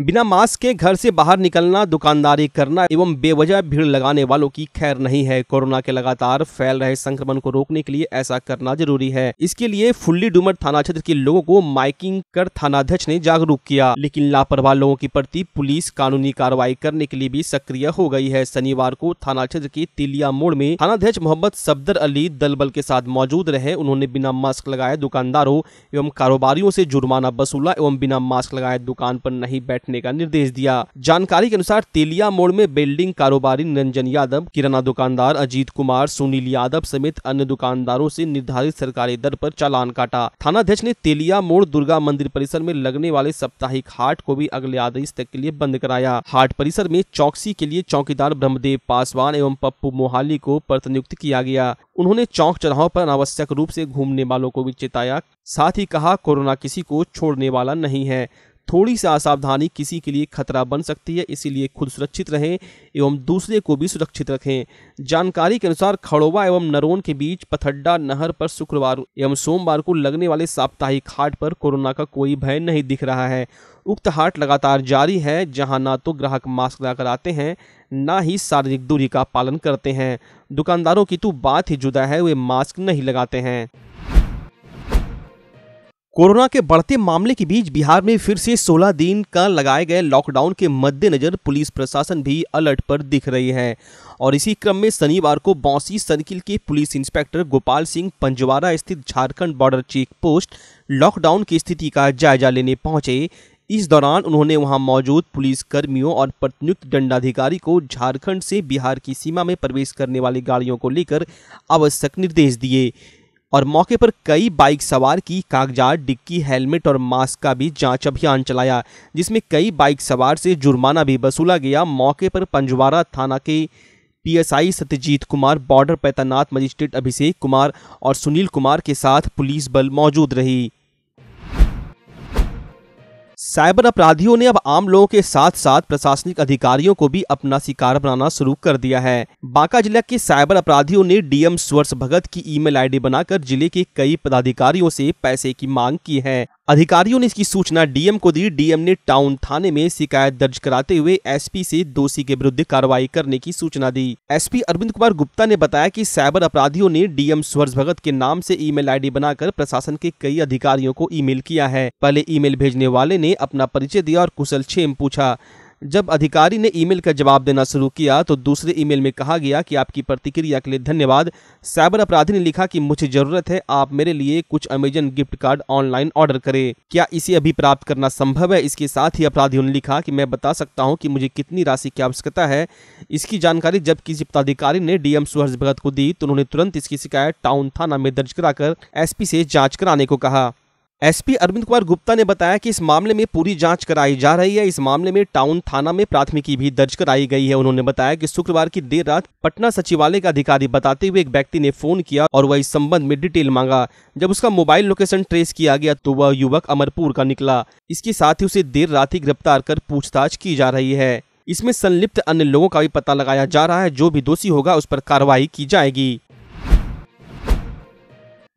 बिना मास्क के घर से बाहर निकलना दुकानदारी करना एवं बेवजह भीड़ लगाने वालों की खैर नहीं है कोरोना के लगातार फैल रहे संक्रमण को रोकने के लिए ऐसा करना जरूरी है इसके लिए फुल्ली डुमर थाना क्षेत्र के लोगों को माइकिंग कर थानाध्यक्ष ने जागरूक किया लेकिन लापरवाह लोगों के प्रति पुलिस कानूनी कार्रवाई करने के लिए भी सक्रिय हो गई है शनिवार को थाना क्षेत्र के तिलिया मोड़ में थानाध्यक्ष मोहम्मद सफदर अली दलबल के साथ मौजूद रहे उन्होंने बिना मास्क लगाए दुकानदारों एवं कारोबारियों से जुर्माना वसूला एवं बिना मास्क लगाए दुकान पर नहीं बैठ रखने का निर्देश दिया जानकारी के अनुसार तेलिया मोड़ में बिल्डिंग कारोबारी निरंजन यादव किराना दुकानदार अजीत कुमार सुनील यादव समेत अन्य दुकानदारों से निर्धारित सरकारी दर पर चालान काटा थाना अध्यक्ष ने तेलिया मोड़ दुर्गा मंदिर परिसर में लगने वाले साप्ताहिक हाट को भी अगले आदेश तक के लिए बंद कराया हाट परिसर में चौकसी के लिए चौकीदार ब्रह्मदेव पासवान एवं पप्पू मोहाली को प्रतिनियुक्त किया गया उन्होंने चौक चढ़ाव पर अनावश्यक रूप से घूमने वालों को भी चेताया साथ ही कहा कोरोना किसी को छोड़ने वाला नहीं है थोड़ी सी असावधानी किसी के लिए खतरा बन सकती है इसीलिए खुद सुरक्षित रहें एवं दूसरे को भी सुरक्षित रखें जानकारी के अनुसार खड़ोवा एवं नरोन के बीच पथड्डा नहर पर शुक्रवार एवं सोमवार को लगने वाले साप्ताहिक हाट पर कोरोना का कोई भय नहीं दिख रहा है उक्त हाट लगातार जारी है जहां ना तो ग्राहक मास्क लगाकर आते हैं ना ही शारीरिक दूरी का पालन करते हैं दुकानदारों की तो बात ही जुदा है वे मास्क नहीं लगाते हैं कोरोना के बढ़ते मामले के बीच बिहार में फिर से 16 दिन का लगाए गए लॉकडाउन के मद्देनजर पुलिस प्रशासन भी अलर्ट पर दिख रही है और इसी क्रम में शनिवार को बौसी सर्किल के पुलिस इंस्पेक्टर गोपाल सिंह पंजवारा स्थित Jharkhand border check post lockdown की स्थिति का जायजा लेने पहुंचे इस दौरान उन्होंने वहां मौजूद पुलिस कर्मियों और प्रतिनियुक्त दंडाधिकारी को झारखंड से बिहार की सीमा में प्रवेश करने वाली गाड़ियों को लेकर आवश्यक निर्देश दिए और मौके पर कई बाइक सवार की कागजात डिक्की हेलमेट और मास्क का भी जांच अभियान चलाया जिसमें कई बाइक सवार से जुर्माना भी वसूला गया मौके पर पंजवारा थाना के पीएसआई सत्यजीत कुमार बॉर्डर पर तैनात मजिस्ट्रेट अभिषेक कुमार और सुनील कुमार के साथ पुलिस बल मौजूद रही साइबर अपराधियों ने अब आम लोगों के साथ साथ प्रशासनिक अधिकारियों को भी अपना शिकार बनाना शुरू कर दिया है बांका जिला के साइबर अपराधियों ने डीएम स्वर्ष भगत की ईमेल आईडी बनाकर जिले के कई पदाधिकारियों से पैसे की मांग की है अधिकारियों ने इसकी सूचना डीएम को दी डीएम ने टाउन थाने में शिकायत दर्ज कराते हुए एसपी से दोषी के विरुद्ध कार्रवाई करने की सूचना दी एसपी अरविंद कुमार गुप्ता ने बताया कि साइबर अपराधियों ने डीएम स्वर्ज भगत के नाम से ईमेल आईडी बनाकर प्रशासन के कई अधिकारियों को ईमेल किया है पहले ईमेल भेजने वाले ने अपना परिचय दिया और कुशल छेम पूछा जब अधिकारी ने ईमेल का जवाब देना शुरू किया तो दूसरे ईमेल में कहा गया कि आपकी प्रतिक्रिया के लिए धन्यवाद साइबर अपराधी ने लिखा कि मुझे जरूरत है आप मेरे लिए कुछ Amazon gift card online order करें क्या इसे अभी प्राप्त करना संभव है इसके साथ ही अपराधियों ने लिखा कि मैं बता सकता हूँ कि मुझे कितनी राशि की आवश्यकता है इसकी जानकारी जब किसी पदाधिकारी ने डीएम सुहर्ष भगत को दी तो उन्होंने तुरंत इसकी शिकायत टाउन थाना में दर्ज कराकर एस से जाँच कराने को कहा एसपी अरविंद कुमार गुप्ता ने बताया कि इस मामले में पूरी जांच कराई जा रही है इस मामले में टाउन थाना में प्राथमिकी भी दर्ज कराई गई है उन्होंने बताया कि शुक्रवार की देर रात पटना सचिवालय का अधिकारी बताते हुए एक व्यक्ति ने फोन किया और वह इस संबंध में डिटेल मांगा जब उसका मोबाइल लोकेशन ट्रेस किया गया तो वह युवक अमरपुर का निकला इसके साथ ही उसे देर रात ही गिरफ्तार कर पूछताछ की जा रही है इसमें संलिप्त अन्य लोगों का भी पता लगाया जा रहा है जो भी दोषी होगा उस पर कार्रवाई की जाएगी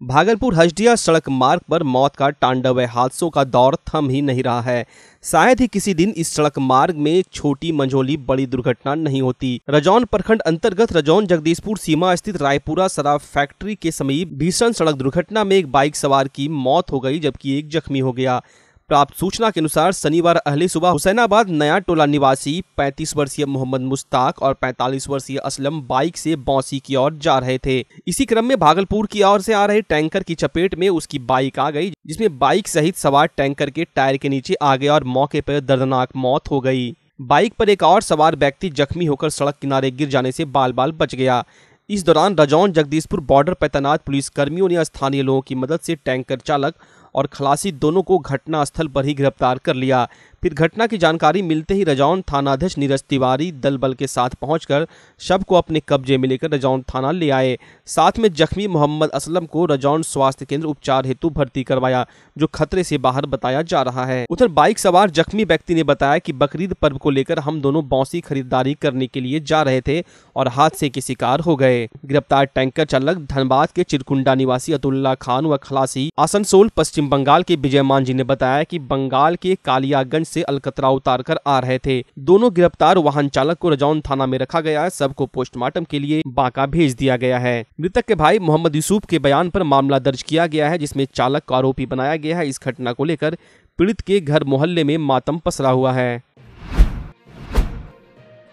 भागलपुर हजडिया सड़क मार्ग पर मौत का तांडव है हादसों का दौर थम ही नहीं रहा है शायद ही किसी दिन इस सड़क मार्ग में छोटी मंझोली बड़ी दुर्घटना नहीं होती रजौन प्रखंड अंतर्गत रजौन जगदीशपुर सीमा स्थित रायपुरा शराब फैक्ट्री के समीप भीषण सड़क दुर्घटना में एक बाइक सवार की मौत हो गई जबकि एक जख्मी हो गया प्राप्त सूचना के अनुसार शनिवार अहले सुबह हुसैनाबाद नया टोला निवासी 35 वर्षीय मोहम्मद मुश्ताक और 45 वर्षीय असलम बाइक से बौसी की ओर जा रहे थे इसी क्रम में भागलपुर की ओर से आ रहे टैंकर की चपेट में उसकी बाइक आ गई जिसमें बाइक सहित सवार टैंकर के टायर के नीचे आ गया और मौके पर दर्दनाक मौत हो गई बाइक पर एक और सवार व्यक्ति जख्मी होकर सड़क किनारे गिर जाने से बाल बाल बच गया इस दौरान रजौन जगदीशपुर बॉर्डर पर तैनात पुलिसकर्मियों ने स्थानीय लोगों की मदद से टैंकर चालक और खलासी दोनों को घटनास्थल पर ही गिरफ्तार कर लिया फिर घटना की जानकारी मिलते ही रजौन थानाध्यक्ष नीरज तिवारी दल बल के साथ पहुंचकर शव को अपने कब्जे में लेकर रजौन थाना ले आए साथ में जख्मी मोहम्मद असलम को रजौन स्वास्थ्य केंद्र उपचार हेतु भर्ती करवाया जो खतरे से बाहर बताया जा रहा है उधर बाइक सवार जख्मी व्यक्ति ने बताया कि बकरीद पर्व को लेकर हम दोनों बौसी खरीदारी करने के लिए जा रहे थे और हादसे के शिकार हो गए गिरफ्तार टैंकर चालक धनबाद के चिरकुंडा निवासी अतुल्ला खान व खलासी आसनसोल पश्चिम बंगाल के विजय मान जी ने बताया की बंगाल के कालियागंज से अलकतरा उतार कर आ रहे थे दोनों गिरफ्तार वाहन चालक को रजौन थाना में रखा गया सबको पोस्टमार्टम के लिए बांका भेज दिया गया है मृतक के भाई मोहम्मद यूसुफ के बयान पर मामला दर्ज किया गया है जिसमें चालक को आरोपी बनाया गया है इस घटना को लेकर पीड़ित के घर मोहल्ले में मातम पसरा हुआ है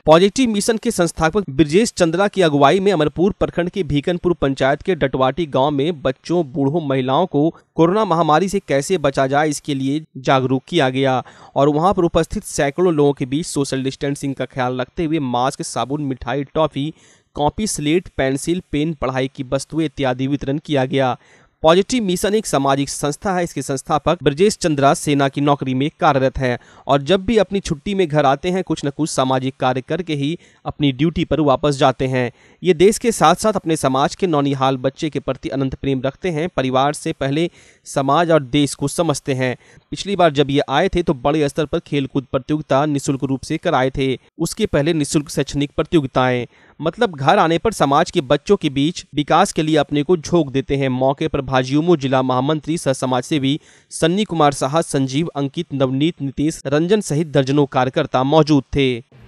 पॉजिटिव मिशन के संस्थापक ब्रजेश चंद्रा की अगुवाई में अमरपुर प्रखंड के भीकनपुर पंचायत के डटवाटी गांव में बच्चों बूढ़ों महिलाओं को कोरोना महामारी से कैसे बचा जाए इसके लिए जागरूक किया गया और वहां पर उपस्थित सैकड़ों लोगों के बीच सोशल डिस्टेंसिंग का ख्याल रखते हुए मास्क साबुन मिठाई toffee copy slate pencil pen पढ़ाई की वस्तुएं इत्यादि वितरण किया गया पॉजिटिव मिशन एक सामाजिक संस्था है इसके संस्थापक ब्रजेश चंद्रा सेना की नौकरी में कार्यरत हैं और जब भी अपनी छुट्टी में घर आते हैं कुछ न कुछ सामाजिक कार्य करके ही अपनी ड्यूटी पर वापस जाते हैं ये देश के साथ साथ अपने समाज के नौनिहाल बच्चे के प्रति अनंत प्रेम रखते हैं परिवार से पहले समाज और देश को समझते हैं पिछली बार जब ये आए थे तो बड़े स्तर पर खेलकूद प्रतियोगिता निःशुल्क रूप से कराए थे उसके पहले निःशुल्क शैक्षणिक प्रतियोगिताएं मतलब घर आने पर समाज के बच्चों के बीच विकास के लिए अपने को झोंक देते हैं मौके पर भाजयुमो जिला महामंत्री सह समाज सेवी सन्नी कुमार साहा संजीव अंकित नवनीत नीतीश रंजन सहित दर्जनों कार्यकर्ता मौजूद थे